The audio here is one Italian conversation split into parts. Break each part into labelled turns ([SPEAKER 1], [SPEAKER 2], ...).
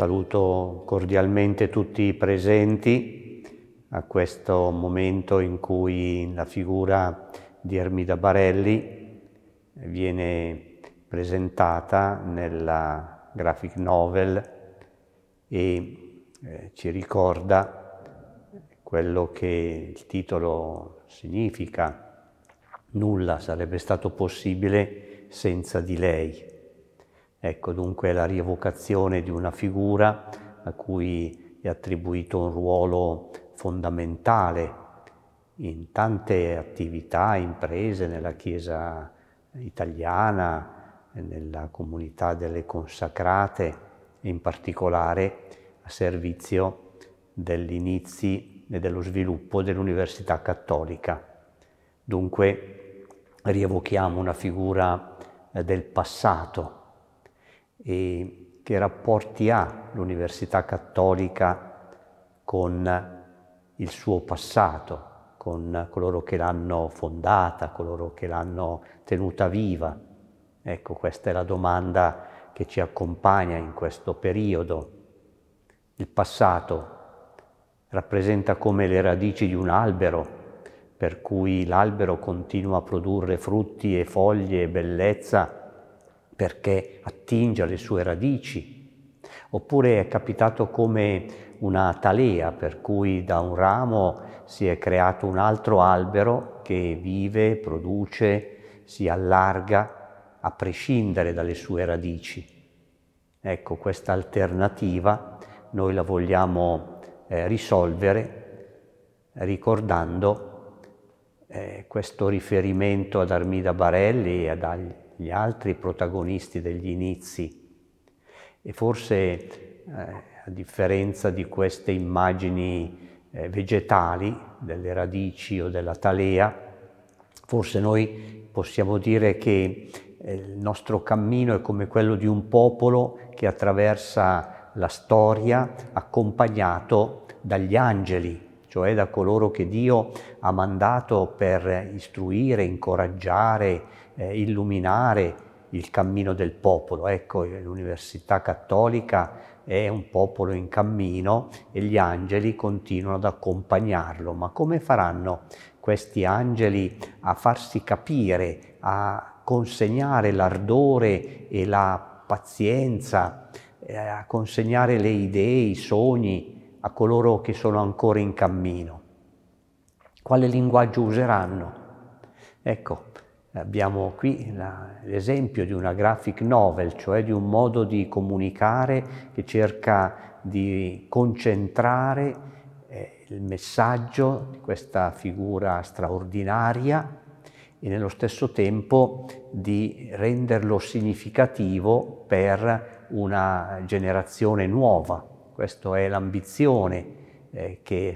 [SPEAKER 1] Saluto cordialmente tutti i presenti a questo momento in cui la figura di Ermida Barelli viene presentata nella graphic novel e eh, ci ricorda quello che il titolo significa. Nulla sarebbe stato possibile senza di lei. Ecco dunque la rievocazione di una figura a cui è attribuito un ruolo fondamentale in tante attività, imprese nella Chiesa italiana, nella comunità delle consacrate, in particolare a servizio degli inizi e dello sviluppo dell'Università Cattolica. Dunque rievochiamo una figura eh, del passato, e che rapporti ha l'Università Cattolica con il suo passato, con coloro che l'hanno fondata, coloro che l'hanno tenuta viva. Ecco, questa è la domanda che ci accompagna in questo periodo. Il passato rappresenta come le radici di un albero, per cui l'albero continua a produrre frutti e foglie e bellezza perché attinge alle sue radici. Oppure è capitato come una talea, per cui da un ramo si è creato un altro albero che vive, produce, si allarga a prescindere dalle sue radici. Ecco, questa alternativa noi la vogliamo eh, risolvere ricordando eh, questo riferimento ad Armida Barelli e ad, gli altri protagonisti degli inizi. E forse eh, a differenza di queste immagini eh, vegetali, delle radici o della talea, forse noi possiamo dire che eh, il nostro cammino è come quello di un popolo che attraversa la storia accompagnato dagli angeli, cioè da coloro che Dio ha mandato per istruire, incoraggiare, eh, illuminare il cammino del popolo. Ecco, l'Università Cattolica è un popolo in cammino e gli angeli continuano ad accompagnarlo, ma come faranno questi angeli a farsi capire, a consegnare l'ardore e la pazienza, eh, a consegnare le idee, i sogni a coloro che sono ancora in cammino? Quale linguaggio useranno? Ecco, Abbiamo qui l'esempio di una graphic novel, cioè di un modo di comunicare che cerca di concentrare eh, il messaggio di questa figura straordinaria e nello stesso tempo di renderlo significativo per una generazione nuova. Questa è l'ambizione eh, che,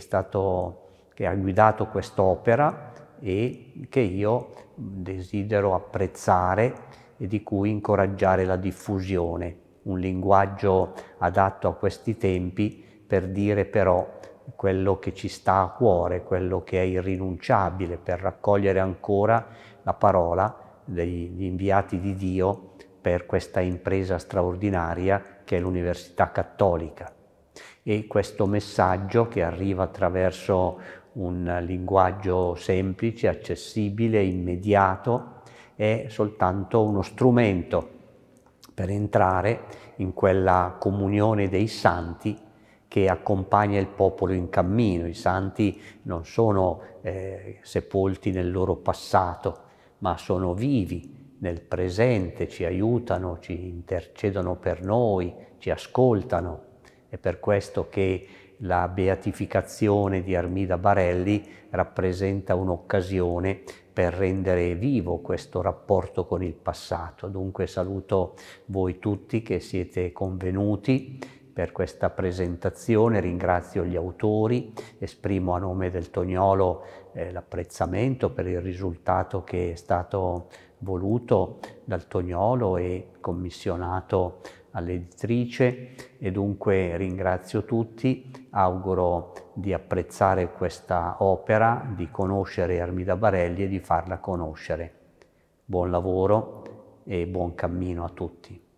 [SPEAKER 1] che ha guidato quest'opera e che io desidero apprezzare e di cui incoraggiare la diffusione. Un linguaggio adatto a questi tempi per dire però quello che ci sta a cuore, quello che è irrinunciabile, per raccogliere ancora la parola degli inviati di Dio per questa impresa straordinaria che è l'Università Cattolica. E questo messaggio che arriva attraverso un linguaggio semplice, accessibile, immediato, è soltanto uno strumento per entrare in quella comunione dei santi che accompagna il popolo in cammino. I santi non sono eh, sepolti nel loro passato, ma sono vivi nel presente, ci aiutano, ci intercedono per noi, ci ascoltano. È per questo che la beatificazione di Armida Barelli rappresenta un'occasione per rendere vivo questo rapporto con il passato. Dunque saluto voi tutti che siete convenuti per questa presentazione, ringrazio gli autori, esprimo a nome del Tognolo eh, l'apprezzamento per il risultato che è stato voluto dal Tognolo e commissionato all'editrice e dunque ringrazio tutti, auguro di apprezzare questa opera, di conoscere Armida Barelli e di farla conoscere. Buon lavoro e buon cammino a tutti.